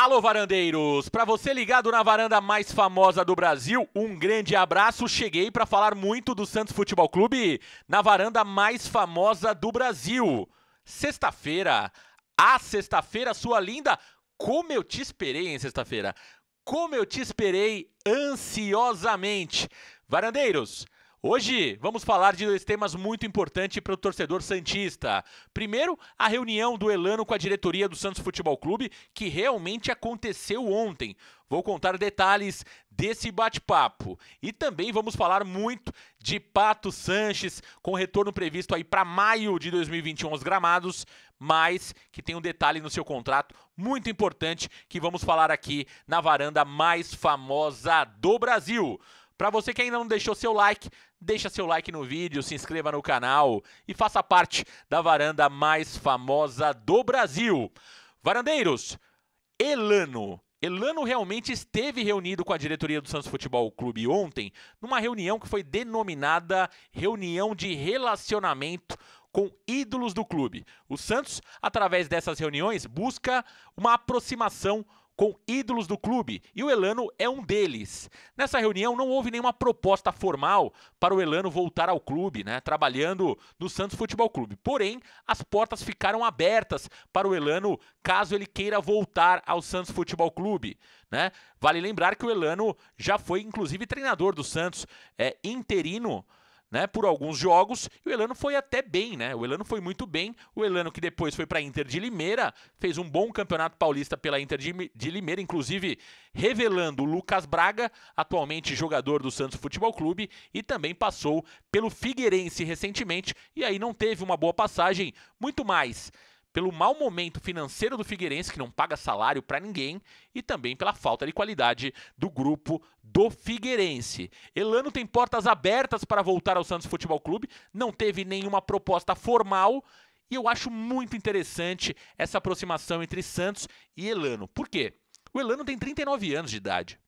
Alô, varandeiros! Para você ligado na varanda mais famosa do Brasil, um grande abraço. Cheguei para falar muito do Santos Futebol Clube na varanda mais famosa do Brasil. Sexta-feira, a ah, sexta-feira, sua linda. Como eu te esperei em sexta-feira! Como eu te esperei ansiosamente! Varandeiros, Hoje vamos falar de dois temas muito importantes para o torcedor Santista. Primeiro, a reunião do Elano com a diretoria do Santos Futebol Clube, que realmente aconteceu ontem. Vou contar detalhes desse bate-papo. E também vamos falar muito de Pato Sanches, com retorno previsto aí para maio de 2021 aos gramados, mas que tem um detalhe no seu contrato muito importante que vamos falar aqui na varanda mais famosa do Brasil. Para você que ainda não deixou seu like, Deixa seu like no vídeo, se inscreva no canal e faça parte da varanda mais famosa do Brasil. Varandeiros, Elano. Elano realmente esteve reunido com a diretoria do Santos Futebol Clube ontem, numa reunião que foi denominada reunião de relacionamento com ídolos do clube. O Santos, através dessas reuniões, busca uma aproximação com ídolos do clube e o Elano é um deles. Nessa reunião não houve nenhuma proposta formal para o Elano voltar ao clube, né, trabalhando no Santos Futebol Clube. Porém, as portas ficaram abertas para o Elano caso ele queira voltar ao Santos Futebol Clube. Né? Vale lembrar que o Elano já foi inclusive treinador do Santos, é interino né, por alguns jogos, e o Elano foi até bem, né? O Elano foi muito bem. O Elano que depois foi para a Inter de Limeira, fez um bom campeonato paulista pela Inter de, de Limeira, inclusive revelando o Lucas Braga, atualmente jogador do Santos Futebol Clube, e também passou pelo Figueirense recentemente, e aí não teve uma boa passagem, muito mais pelo mau momento financeiro do Figueirense, que não paga salário para ninguém, e também pela falta de qualidade do grupo do Figueirense. Elano tem portas abertas para voltar ao Santos Futebol Clube, não teve nenhuma proposta formal e eu acho muito interessante essa aproximação entre Santos e Elano. Por quê? O Elano tem 39 anos de idade.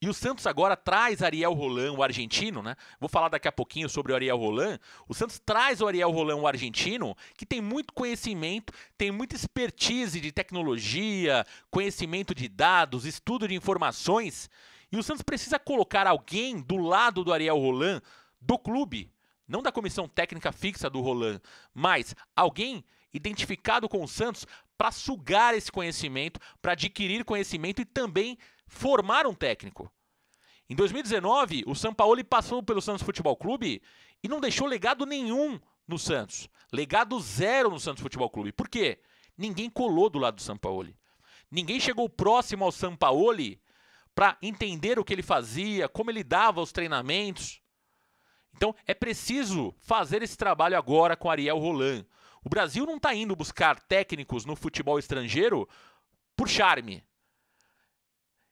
E o Santos agora traz Ariel Roland, o argentino, né? Vou falar daqui a pouquinho sobre o Ariel Roland. O Santos traz o Ariel Roland, o argentino, que tem muito conhecimento, tem muita expertise de tecnologia, conhecimento de dados, estudo de informações. E o Santos precisa colocar alguém do lado do Ariel Roland, do clube, não da comissão técnica fixa do Roland, mas alguém identificado com o Santos para sugar esse conhecimento, para adquirir conhecimento e também formar um técnico. Em 2019, o São Paulo passou pelo Santos Futebol Clube e não deixou legado nenhum no Santos. Legado zero no Santos Futebol Clube. Por quê? Ninguém colou do lado do São Paulo. Ninguém chegou próximo ao São Paulo para entender o que ele fazia, como ele dava os treinamentos. Então é preciso fazer esse trabalho agora com Ariel Roland. O Brasil não está indo buscar técnicos no futebol estrangeiro por charme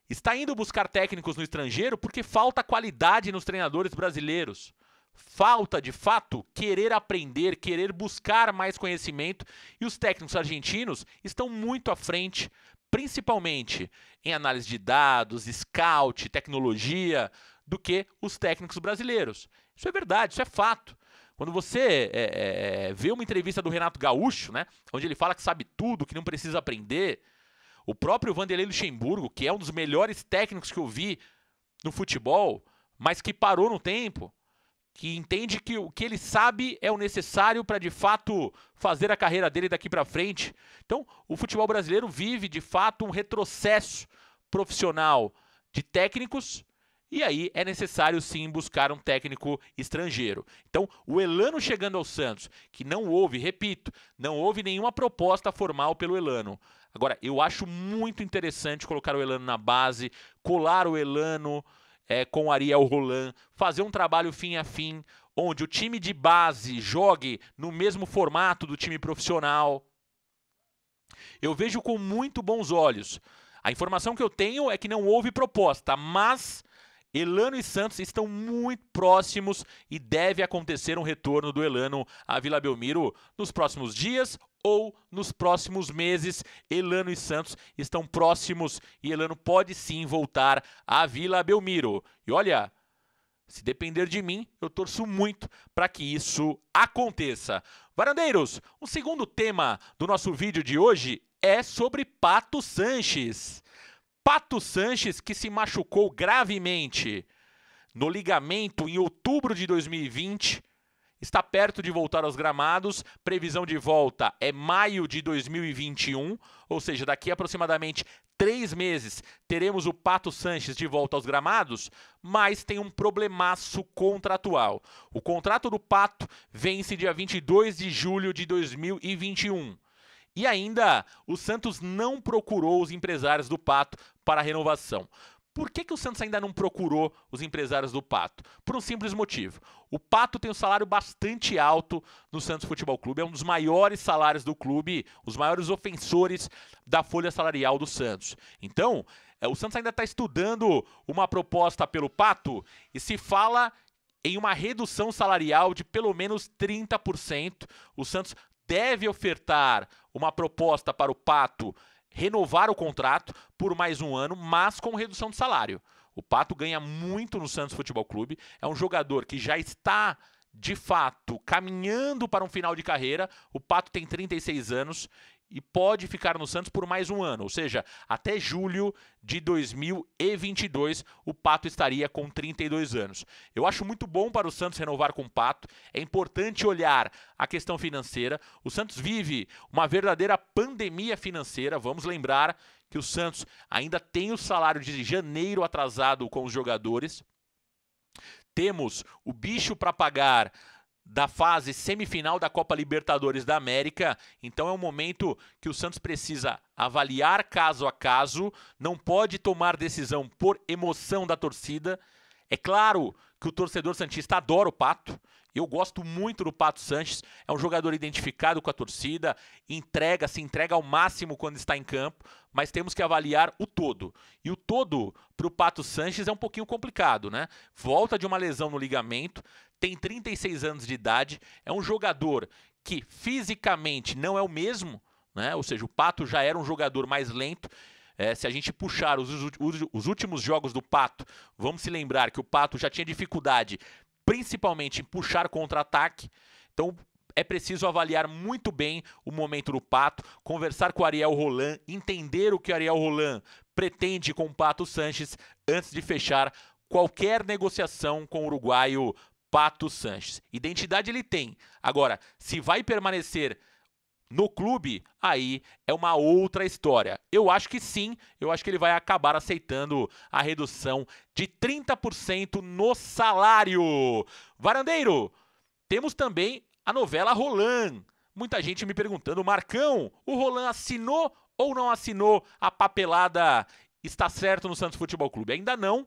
está indo buscar técnicos no estrangeiro porque falta qualidade nos treinadores brasileiros. Falta, de fato, querer aprender, querer buscar mais conhecimento, e os técnicos argentinos estão muito à frente, principalmente em análise de dados, scout, tecnologia, do que os técnicos brasileiros. Isso é verdade, isso é fato. Quando você é, é, é vê uma entrevista do Renato Gaúcho, né, onde ele fala que sabe tudo, que não precisa aprender, o próprio Vanderlei Luxemburgo, que é um dos melhores técnicos que eu vi no futebol, mas que parou no tempo, que entende que o que ele sabe é o necessário para de fato fazer a carreira dele daqui para frente. Então, o futebol brasileiro vive de fato um retrocesso profissional de técnicos e aí é necessário sim buscar um técnico estrangeiro. Então, o Elano chegando ao Santos, que não houve, repito, não houve nenhuma proposta formal pelo Elano. Agora, eu acho muito interessante colocar o Elano na base, colar o Elano é, com Ariel Roland, fazer um trabalho fim a fim, onde o time de base jogue no mesmo formato do time profissional. Eu vejo com muito bons olhos. A informação que eu tenho é que não houve proposta, mas Elano e Santos estão muito próximos e deve acontecer um retorno do Elano à Vila Belmiro nos próximos dias ou nos próximos meses. Elano e Santos estão próximos e Elano pode sim voltar à Vila Belmiro. E olha, se depender de mim, eu torço muito para que isso aconteça. Varandeiros, o segundo tema do nosso vídeo de hoje é sobre Pato Sanches. Pato Sanches, que se machucou gravemente no ligamento em outubro de 2020, está perto de voltar aos gramados. Previsão de volta é maio de 2021, ou seja, daqui a aproximadamente três meses teremos o Pato Sanches de volta aos gramados, mas tem um problemaço contratual. O contrato do Pato vence dia 22 de julho de 2021. E ainda, o Santos não procurou os empresários do Pato para a renovação. Por que, que o Santos ainda não procurou os empresários do Pato? Por um simples motivo. O Pato tem um salário bastante alto no Santos Futebol Clube, é um dos maiores salários do clube, os maiores ofensores da folha salarial do Santos. Então, é, o Santos ainda está estudando uma proposta pelo Pato e se fala em uma redução salarial de pelo menos 30%. O Santos deve ofertar uma proposta para o Pato renovar o contrato por mais um ano, mas com redução de salário. O Pato ganha muito no Santos Futebol Clube, é um jogador que já está de fato caminhando para um final de carreira. O Pato tem 36 anos e pode ficar no Santos por mais um ano, ou seja, até julho de 2022 o Pato estaria com 32 anos. Eu acho muito bom para o Santos renovar com o Pato, é importante olhar a questão financeira. O Santos vive uma verdadeira pandemia financeira, vamos lembrar que o Santos ainda tem o salário de janeiro atrasado com os jogadores. Temos o bicho para pagar da fase semifinal da Copa Libertadores da América. Então é um momento que o Santos precisa avaliar caso a caso, não pode tomar decisão por emoção da torcida. É claro que o torcedor Santista adora o Pato. Eu gosto muito do Pato Sanches, é um jogador identificado com a torcida, entrega, se entrega ao máximo quando está em campo, mas temos que avaliar o todo. E o todo para o Pato Sanches é um pouquinho complicado, né? Volta de uma lesão no ligamento, tem 36 anos de idade, é um jogador que fisicamente não é o mesmo, né? Ou seja, o Pato já era um jogador mais lento é, se a gente puxar os, os, os últimos jogos do Pato, vamos se lembrar que o Pato já tinha dificuldade, principalmente em puxar contra-ataque. Então, é preciso avaliar muito bem o momento do Pato, conversar com o Ariel Roland, entender o que o Ariel Roland pretende com o Pato Sanches antes de fechar qualquer negociação com o uruguaio Pato Sanches. Identidade ele tem. Agora, se vai permanecer no clube, aí é uma outra história. Eu acho que sim, eu acho que ele vai acabar aceitando a redução de 30% no salário. Varandeiro, temos também a novela Roland. Muita gente me perguntando, Marcão, o Roland assinou ou não assinou a papelada? Está certo no Santos Futebol Clube? Ainda não.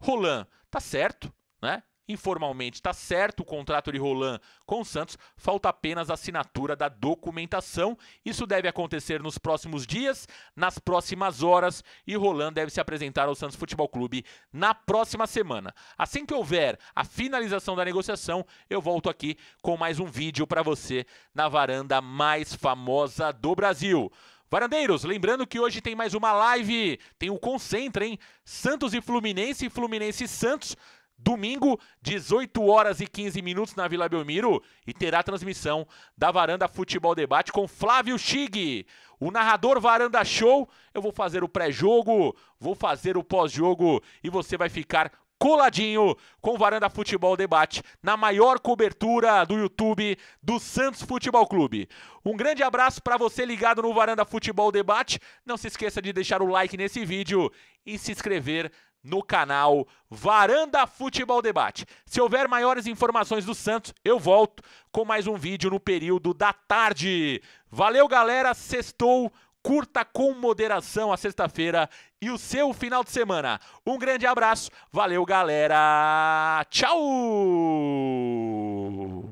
Roland, tá certo, né? Informalmente está certo o contrato de Roland com o Santos, falta apenas a assinatura da documentação. Isso deve acontecer nos próximos dias, nas próximas horas, e Roland deve se apresentar ao Santos Futebol Clube na próxima semana. Assim que houver a finalização da negociação, eu volto aqui com mais um vídeo para você na varanda mais famosa do Brasil. Varandeiros, lembrando que hoje tem mais uma live, tem o Concentra, hein? Santos e Fluminense, Fluminense e Santos. Domingo, 18 horas e 15 minutos na Vila Belmiro e terá transmissão da Varanda Futebol Debate com Flávio Chig, o narrador Varanda Show. Eu vou fazer o pré-jogo, vou fazer o pós-jogo e você vai ficar coladinho com Varanda Futebol Debate na maior cobertura do YouTube do Santos Futebol Clube. Um grande abraço para você ligado no Varanda Futebol Debate. Não se esqueça de deixar o like nesse vídeo e se inscrever no canal Varanda Futebol Debate. Se houver maiores informações do Santos, eu volto com mais um vídeo no período da tarde. Valeu, galera. Sextou. Curta com moderação a sexta-feira e o seu final de semana. Um grande abraço. Valeu, galera. Tchau!